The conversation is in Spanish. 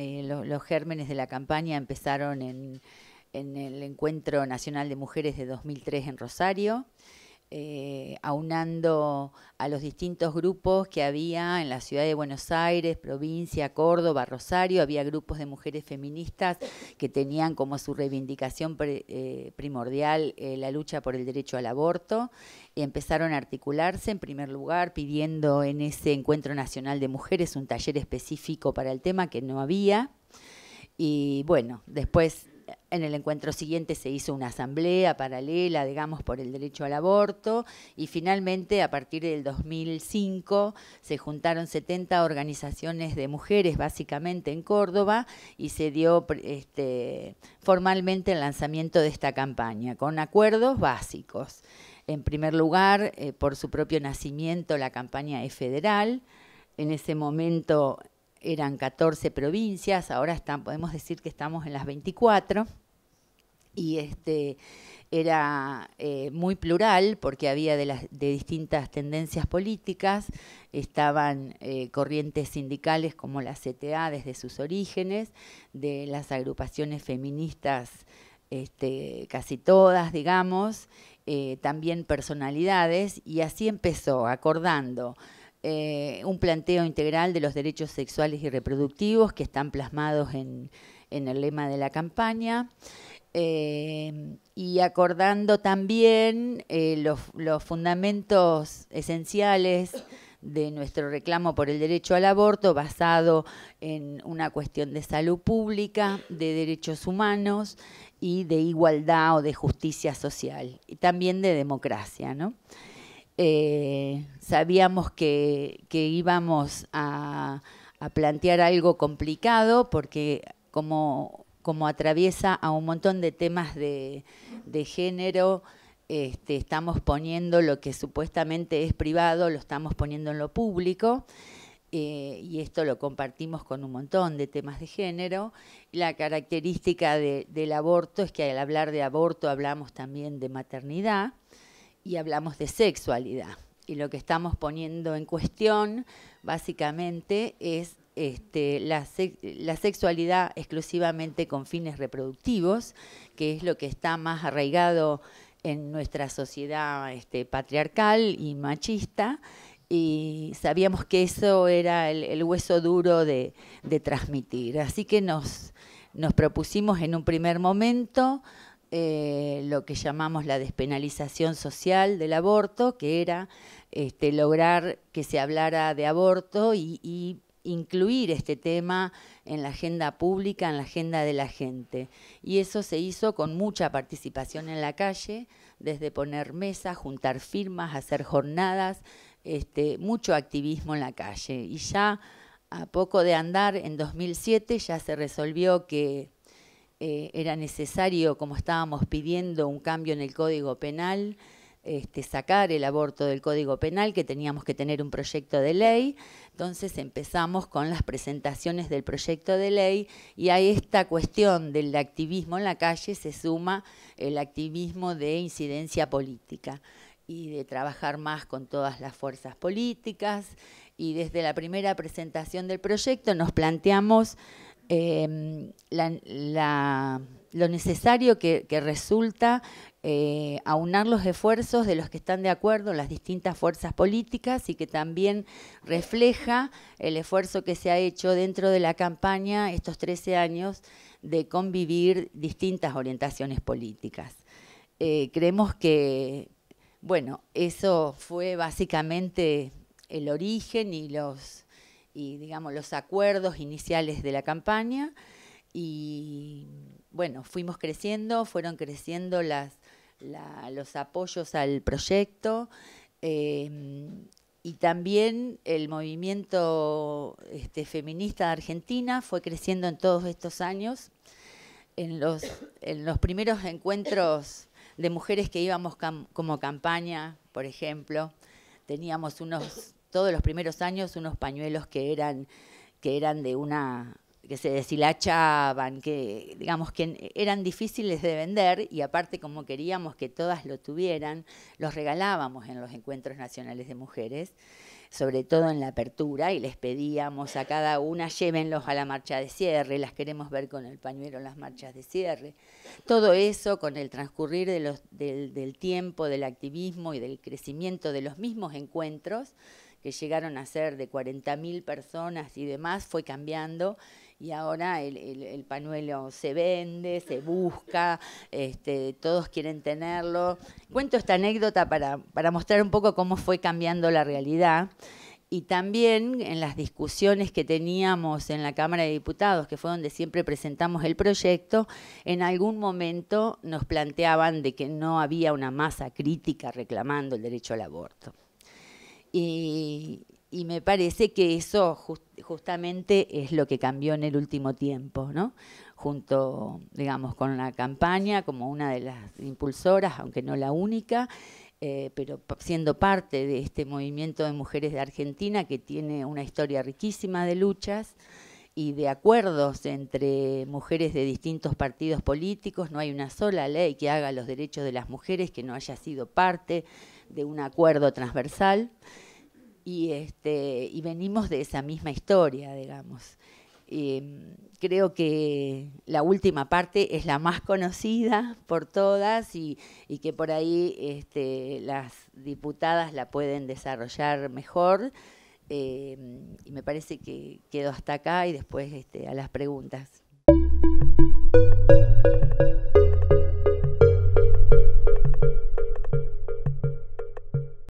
Eh, los gérmenes de la campaña empezaron en, en el Encuentro Nacional de Mujeres de 2003 en Rosario. Eh, aunando a los distintos grupos que había en la ciudad de Buenos Aires, provincia, Córdoba, Rosario, había grupos de mujeres feministas que tenían como su reivindicación eh, primordial eh, la lucha por el derecho al aborto, y empezaron a articularse en primer lugar pidiendo en ese encuentro nacional de mujeres un taller específico para el tema que no había. Y bueno, después en el encuentro siguiente se hizo una asamblea paralela, digamos, por el derecho al aborto y finalmente a partir del 2005 se juntaron 70 organizaciones de mujeres básicamente en Córdoba y se dio este, formalmente el lanzamiento de esta campaña con acuerdos básicos. En primer lugar, eh, por su propio nacimiento, la campaña es federal. En ese momento eran 14 provincias, ahora están, podemos decir que estamos en las 24 y este era eh, muy plural porque había de, las, de distintas tendencias políticas, estaban eh, corrientes sindicales como la CTA desde sus orígenes, de las agrupaciones feministas este, casi todas, digamos, eh, también personalidades, y así empezó, acordando eh, un planteo integral de los derechos sexuales y reproductivos que están plasmados en, el lema de la campaña. Eh, y acordando también eh, los, los, fundamentos esenciales de nuestro reclamo por el derecho al aborto basado en una cuestión de salud pública, de derechos humanos y de igualdad o de justicia social, y también de democracia. ¿no? Eh, sabíamos que, íbamos a, plantear algo complicado porque como, atraviesa a un montón de temas de, género, este, estamos poniendo lo que supuestamente es privado, lo estamos poniendo en lo público. Eh, y esto lo compartimos con un montón de temas de género. La característica del aborto es que al hablar de aborto hablamos también de maternidad y hablamos de sexualidad. Y lo que estamos poniendo en cuestión básicamente es este, la, sexualidad exclusivamente con fines reproductivos, que es lo que está más arraigado en nuestra sociedad este, patriarcal y machista, y sabíamos que eso era el, hueso duro de, de, transmitir. Así que nos, nos propusimos en un primer momento eh, lo que llamamos la despenalización social del aborto, que era este, lograr que se hablara de aborto y, incluir este tema en la agenda pública, en la agenda de la gente. Y eso se hizo con mucha participación en la calle, desde poner mesas, juntar firmas, hacer jornadas, este, mucho activismo en la calle. Y ya a poco de andar, en 2007, ya se resolvió que eh, era necesario, como estábamos pidiendo, un cambio en el Código Penal, este, sacar el aborto del Código Penal, que teníamos que tener un proyecto de ley. Entonces empezamos con las presentaciones del proyecto de ley y a esta cuestión del activismo en la calle se suma el activismo de incidencia política y de trabajar más con todas las fuerzas políticas. Y desde la primera presentación del proyecto nos planteamos Em, lo necesario que, resulta eh, aunar los esfuerzos de los que están de acuerdo, las distintas fuerzas políticas y que también refleja el esfuerzo que se ha hecho dentro de la campaña estos 13 años de convivir distintas orientaciones políticas. Eh, creemos que, bueno, eso fue básicamente el origen y los y digamos los acuerdos iniciales de la campaña y bueno, fuimos creciendo, fueron creciendo las, los apoyos al proyecto em, y también el movimiento este, feminista de Argentina fue creciendo en todos estos años. En los, en los primeros encuentros de mujeres que íbamos como campaña, por ejemplo, teníamos unos todos los primeros años unos pañuelos que eran, que eran de una que se deshilachaban, que digamos que eran difíciles de vender y aparte como queríamos que todas lo tuvieran, los regalábamos en los encuentros nacionales de mujeres, sobre todo en la apertura, y les pedíamos a cada una llévenlos a la marcha de cierre, las queremos ver con el pañuelo en las marchas de cierre. Todo eso con el transcurrir del tiempo, del activismo y del crecimiento de los mismos encuentros, que llegaron a ser de 40.000 personas y demás, fue cambiando y ahora el, panuelo se vende, se busca, este, todos quieren tenerlo. Cuento esta anécdota para, para mostrar un poco cómo fue cambiando la realidad y también en las discusiones que teníamos en la Cámara de Diputados, que fue donde siempre presentamos el proyecto, en algún momento nos planteaban de que no había una masa crítica reclamando el derecho al aborto. Y, me parece que eso justamente es lo que cambió en el último tiempo, ¿no? Junto, digamos, con la campaña como una de las impulsoras, aunque no la única, eh, pero siendo parte de este movimiento de mujeres de Argentina que tiene una historia riquísima de luchas y de acuerdos entre mujeres de distintos partidos políticos, no hay una sola ley que haga los derechos de las mujeres que no haya sido parte de un acuerdo transversal y, este, venimos de esa misma historia, digamos. Em, creo que la última parte es la más conocida por todas y, que por ahí este, las diputadas la pueden desarrollar mejor. Em, y me parece que quedo hasta acá y después este, a las preguntas.